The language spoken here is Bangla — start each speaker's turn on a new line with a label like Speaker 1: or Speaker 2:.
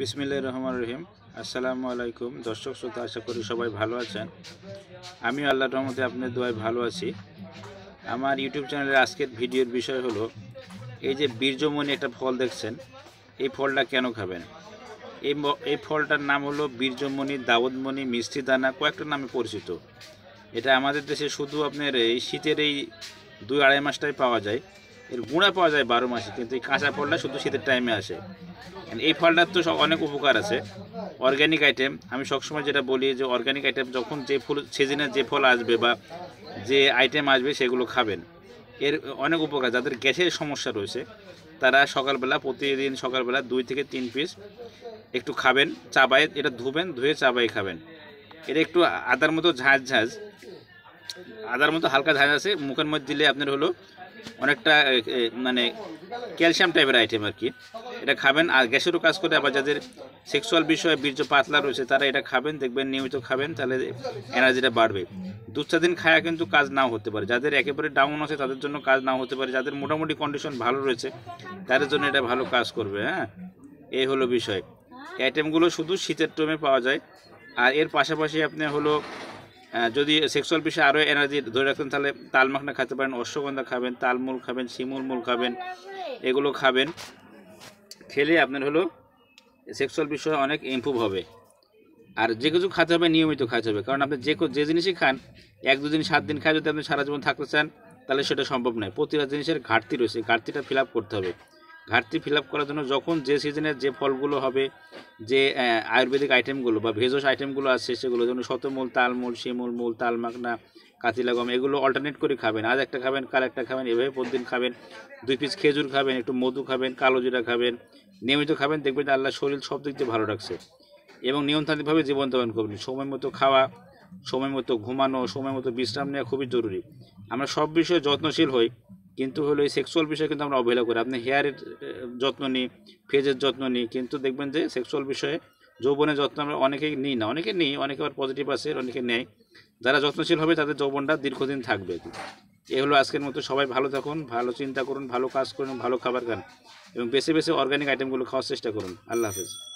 Speaker 1: বিসমিল্লা রহমান রহিম আসসালামু আলাইকুম দর্শক শ্রোতা আশা করি সবাই ভালো আছেন আমি আল্লাহ রহমতে আপনার দোয়ায় ভালো আছি আমার ইউটিউব চ্যানেলের আজকের ভিডিওর বিষয় হলো এই যে বীর্যমণি একটা ফল দেখছেন এই ফলটা কেন খাবেন এই এই ফলটার নাম হলো বীর্যমণি দাবদমণি মিষ্টি দানা কয়েকটা নামে পরিচিত এটা আমাদের দেশে শুধু আপনার এই শীতের এই দুই আড়াই মাসটাই পাওয়া যায় এর গুঁড়া পাওয়া যায় বারো মাসে কিন্তু এই কাঁচা ফলটা শুধু শীতের টাইমে আসে এই ফলটার তো অনেক উপকার আছে অর্গ্যানিক আইটেম আমি সবসময় যেটা বলি যে অর্গ্যানিক আইটেম যখন যে ফুল সিজনে যে ফল আসবে বা যে আইটেম আসবে সেগুলো খাবেন এর অনেক উপকার যাদের গ্যাসের সমস্যা রয়েছে তারা সকালবেলা প্রতিদিন সকালবেলা দুই থেকে তিন পিস একটু খাবেন চাবায় এটা ধুবেন ধুয়ে চাবাই খাবেন এটা একটু আদার মতো ঝাঁঝ ঝাঁঝ আদার মতো হালকা ধান আছে মুখের মধ্যে দিলে আপনার হলো অনেকটা মানে ক্যালসিয়াম টাইপের আইটেম আর কি এটা খাবেন আর গ্যাসেরও কাজ করে আবার যাদের সেক্সুয়াল বিষয়ে বীর্য পাতলা রয়েছে তারা এটা খাবেন দেখবেন নিয়মিত খাবেন তাহলে এনার্জিটা বাড়বে দু চার দিন খায়া কিন্তু কাজ নাও হতে পারে যাদের একেবারে ডাউন আছে তাদের জন্য কাজ নাও হতে পারে যাদের মোটামুটি কন্ডিশন ভালো রয়েছে তাদের জন্য এটা ভালো কাজ করবে হ্যাঁ এই হলো বিষয় আইটেমগুলো শুধু শীতের টমে পাওয়া যায় আর এর পাশাপাশি আপনি হলো যদি সেক্সুয়াল বিষয়ে আরও এনার্জি ধরে রাখেন তাহলে তাল মাখনা খেতে পারেন অশ্বগন্ধা খাবেন তালমূল খাবেন শিমুল মুল খাবেন এগুলো খাবেন খেলে আপনার হলো সেক্সুয়াল বিষয়ে অনেক ইম্প্রুভ হবে আর যে কিছু খাতে হবে নিয়মিত খাতে হবে কারণ আপনি যে যে জিনিসই খান এক দুদিন সাত দিন খায় যদি আপনি সারা জীবন থাকতে চান তাহলে সেটা সম্ভব নয় প্রতিটা জিনিসের ঘাটতি রয়েছে ঘাটতিটা ফিল করতে হবে ঘাটতি ফিল করার জন্য যখন যে সিজনে যে ফলগুলো হবে যে আয়ুর্বেদিক আইটেমগুলো বা ভেষজ আইটেমগুলো আছে সেগুলো যেমন শতমূল তালমূল শিমুল মূল তালমাকনা কাতিলা গম এগুলো অল্টারনেট করে খাবেন আজ একটা খাবেন কাল একটা খাবেন এভাবে প্রতিদিন খাবেন দুই পিস খেজুর খাবেন একটু মধু খাবেন কালো জিরা খাবেন নিয়মিত খাবেন দেখবেন আল্লাহ শরীর সব দিক দিয়ে ভালো রাখছে এবং নিয়মতান্ত্রিকভাবে জীবনধারণ করবেন সময় মতো খাওয়া সময় মতো ঘুমানো সময় মতো বিশ্রাম নেওয়া খুবই জরুরি আমরা সব বিষয়ে যত্নশীল হই কিন্তু হলো এই সেক্সুয়াল বিষয় কিন্তু আমরা অবহেলা করি আপনি হেয়ারের যত্ন নিই ফেজের যত্ন নিই কিন্তু দেখবেন যে সেক্সুয়াল বিষয়ে যৌবনের যত্ন আমরা অনেকেই নিই না অনেকে নিই অনেকে আবার পজিটিভ আছে অনেকে নেয় যারা যত্নশীল হবে তাদের যৌবনটা দীর্ঘদিন থাকবে এ হলো আজকের মতো সবাই ভালো থাকুন ভালো চিন্তা করুন ভালো কাজ করুন ভালো খাবার খান এবং বেছে বেছে অর্গ্যানিক আইটেমগুলো খাওয়ার চেষ্টা করুন আল্লাহ হাফেজ